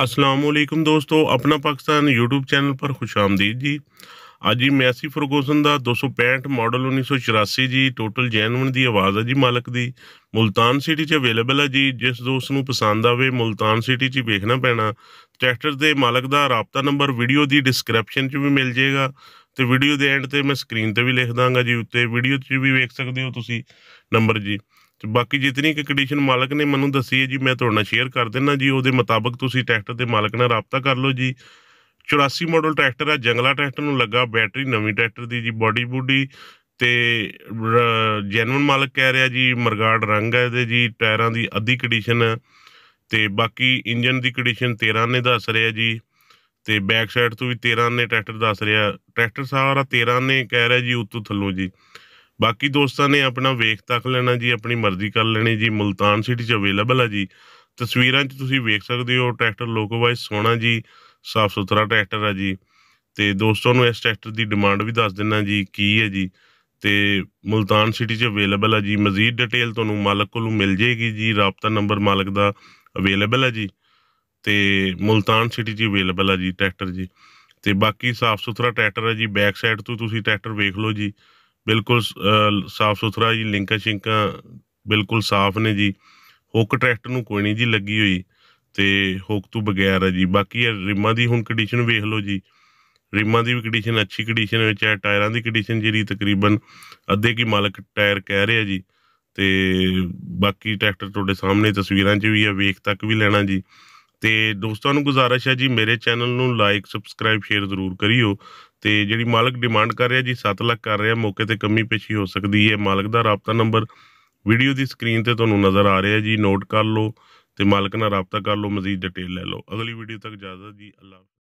असलम ਦੋਸਤੋ ਆਪਣਾ Pakistan YouTube channel ਪਰ ਖੁਸ਼ ਆਮਦੀਦ ਜੀ ਅੱਜ ਜੀ ਮੈਸੀ ਫਰਗੋਸਨ ਦਾ 265 ਮਾਡਲ 1984 ਜੀ ਟੋਟਲ ਜੈਨੂਨ ਦੀ ਆਵਾਜ਼ ਹੈ ਜੀ ਮਾਲਕ ਦੀ ਮਲਤਾਨ ਸਿਟੀ 'ਚ ਅਵੇਲੇਬਲ ਹੈ ਜੀ ਜਿਸ ਦੋਸਤ ਨੂੰ ਪਸੰਦ ਆਵੇ ਮਲਤਾਨ ਸਿਟੀ 'ਚ ਵੇਖਣਾ ਪੈਣਾ ਟਰੈਕਟਰ ਦੇ ਮਾਲਕ ਦਾ ਰਾਪਤਾ ਨੰਬਰ ਵੀਡੀਓ ਦੀ ਡਿਸਕ੍ਰਿਪਸ਼ਨ 'ਚ ਵੀ ਮਿਲ ਜਾਏਗਾ ਤੇ ਵੀਡੀਓ ਦੇ ਐਂਡ ਤੇ ਮੈਂ ਸਕਰੀਨ ਤੇ ਵੀ ਲਿਖ ਦਾਂਗਾ ਜੀ ਉੱਤੇ ਵੀਡੀਓ 'ਚ ਵੀ ਵੇਖ ਸਕਦੇ ਹੋ ਤੁਸੀਂ ਨੰਬਰ ਜੀ ਤੇ ਬਾਕੀ ਜਿਤਨੀ ਕਿ ਕੰਡੀਸ਼ਨ ਮਾਲਕ ਨੇ ਮੈਨੂੰ ਦੱਸੀ ਹੈ ਜੀ ਮੈਂ ਤੁਹਾਡੇ ਨਾਲ ਸ਼ੇਅਰ ਕਰ ਦਿੰਨਾ ਜੀ ਉਹਦੇ ਮੁਤਾਬਕ ਤੁਸੀਂ ਟਰੈਕਟਰ ਦੇ ਮਾਲਕ ਨਾਲ ਰਾਬਤਾ ਕਰ ਲਓ ਜੀ 84 ਮਾਡਲ ਟਰੈਕਟਰ ਆ ਜੰਗਲਾ ਟਰੈਕਟਰ ਨੂੰ ਲੱਗਾ ਬੈਟਰੀ ਨਵੀਂ ਟਰੈਕਟਰ ਦੀ ਜੀ ਬਾਡੀ ਬੁੱਡੀ ਤੇ ਜੈਨੂਨ ਮਾਲਕ ਕਹਿ ਰਿਹਾ ਜੀ ਮਰਗਾੜ ਰੰਗ ਹੈ ਇਹਦੇ ਜੀ ਟਾਇਰਾਂ ਦੀ ਅੱਧੀ ਕੰਡੀਸ਼ਨ ਤੇ ਬਾਕੀ ਇੰਜਨ ਦੀ ਕੰਡੀਸ਼ਨ 13 ਨੇ ਦੱਸ ਰਿਹਾ ਜੀ ਤੇ ਬੈਕ ਸਾਈਡ ਤੋਂ ਵੀ 13 ਨੇ ਟਰੈਕਟਰ ਦੱਸ ਰਿਹਾ ਟਰੈਕਟਰ ਸਾਰਾ 13 ਨੇ ਕਹਿ ਰਿਹਾ ਜੀ ਉਤੋਂ ਥੱਲੋਂ ਜੀ ਬਾਕੀ ਦੋਸਤਾਂ ਨੇ ਆਪਣਾ ਵੇਖ ਤੱਕ ਲੈਣਾ ਜੀ ਆਪਣੀ ਮਰਜ਼ੀ ਕਰ ਲੈਣੀ ਜੀ ਮਲਤਾਨ ਸਿਟੀ 'ਚ ਅਵੇਲੇਬਲ ਹੈ ਜੀ ਤਸਵੀਰਾਂ 'ਚ ਤੁਸੀਂ ਵੇਖ ਸਕਦੇ ਹੋ ਟਰੈਕਟਰ ਲੋਕੋ ਵਾਈਜ਼ ਸੋਹਣਾ ਜੀ ਸਾਫ ਸੁਥਰਾ ਟਰੈਕਟਰ ਹੈ ਜੀ ਤੇ ਦੋਸਤੋ ਨੂੰ ਇਸ ਟਰੈਕਟਰ ਦੀ ਡਿਮਾਂਡ ਵੀ ਦੱਸ ਦਿੰਨਾ ਜੀ ਕੀ ਹੈ ਜੀ ਤੇ ਮਲਤਾਨ ਸਿਟੀ 'ਚ ਅਵੇਲੇਬਲ ਹੈ ਜੀ ਮਜ਼ੀਦ ਡਿਟੇਲ ਤੁਹਾਨੂੰ ਮਾਲਕ ਕੋਲੋਂ ਮਿਲ ਜੇਗੀ ਜੀ ਰਾਬਤਾ ਨੰਬਰ ਮਾਲਕ ਦਾ ਅਵੇਲੇਬਲ ਹੈ ਜੀ ਤੇ ਮਲਤਾਨ ਸਿਟੀ 'ਚ ਅਵੇਲੇਬਲ ਹੈ ਜੀ ਟਰੈਕਟਰ ਜੀ ਤੇ ਬਾਕੀ ਸਾਫ ਸੁਥਰਾ ਟਰੈਕਟਰ ਹੈ ਜੀ ਬੈਕ ਸਾਈਡ ਤੋਂ ਤੁਸੀਂ ਟਰੈਕਟਰ ਵੇਖ ਲਓ ਜੀ ਬਿਲਕੁਲ ਸਾਫ ਸੁਥਰਾ ਜੀ ਲਿੰਕਾਂ ਸ਼ਿੰਕਾਂ ਬਿਲਕੁਲ ਸਾਫ ਨੇ ਜੀ ਹੁੱਕ ਟਰੈਕਟ ਨੂੰ ਕੋਈ ਨਹੀਂ ਜੀ ਲੱਗੀ ਹੋਈ ਤੇ ਹੁੱਕ ਤੋਂ ਬਗੈਰ ਹੈ ਜੀ ਬਾਕੀ ਰਿਮਾਂ ਦੀ ਹੁਣ ਕੰਡੀਸ਼ਨ ਵੇਖ ਲਓ ਜੀ ਰਿਮਾਂ ਦੀ ਵੀ ਕੰਡੀਸ਼ਨ ਅੱਛੀ ਕੰਡੀਸ਼ਨ ਵਿੱਚ ਹੈ ਟਾਇਰਾਂ ਦੀ ਕੰਡੀਸ਼ਨ ਜਿਹੜੀ ਤਕਰੀਬਨ ਅੱਧੇ ਕੀ ਮਾਲਕ ਟਾਇਰ ਕਹਿ ਰਿਹਾ ਜੀ ਤੇ ਬਾਕੀ ਟਰੈਕਟਰ ਤੁਹਾਡੇ ਸਾਹਮਣੇ ਤਸਵੀਰਾਂ 'ਚ ਵੀ ਹੈ ਵੇਖ ਤੱਕ ਵੀ ਲੈਣਾ ਜੀ ਤੇ ਦੋਸਤਾਂ ਨੂੰ ਗੁਜ਼ਾਰਿਸ਼ ਹੈ ਜੀ ਮੇਰੇ ਚੈਨਲ ਨੂੰ ਲਾਈਕ ਸਬਸਕ੍ਰਾਈਬ ਸ਼ੇਅਰ ਜ਼ਰੂਰ ਕਰਿਓ ਤੇ ਜਿਹੜੀ ਮਾਲਕ ਡਿਮਾਂਡ ਕਰ ਰਿਹਾ ਜੀ 7 ਲੱਖ ਕਰ ਰਿਹਾ ਮੌਕੇ ਤੇ ਕਮੀ ਪੇਸ਼ੀ ਹੋ ਸਕਦੀ ਹੈ ਮਾਲਕ ਦਾ ਰਾਪਤਾ ਨੰਬਰ ਵੀਡੀਓ ਦੀ ਸਕਰੀਨ ਤੇ ਤੁਹਾਨੂੰ ਨਜ਼ਰ ਆ ਰਿਹਾ ਜੀ ਨੋਟ ਕਰ ਲਓ ਤੇ ਮਾਲਕ ਨਾਲ ਰਾਪਤਾ ਕਰ ਲਓ ਮਜ਼ੀਦ ਡਿਟੇਲ ਲੈ ਲਓ ਅਗਲੀ ਵੀਡੀਓ ਤੱਕ ਇਜਾਜ਼ਤ ਜੀ ਅੱਲਾਹ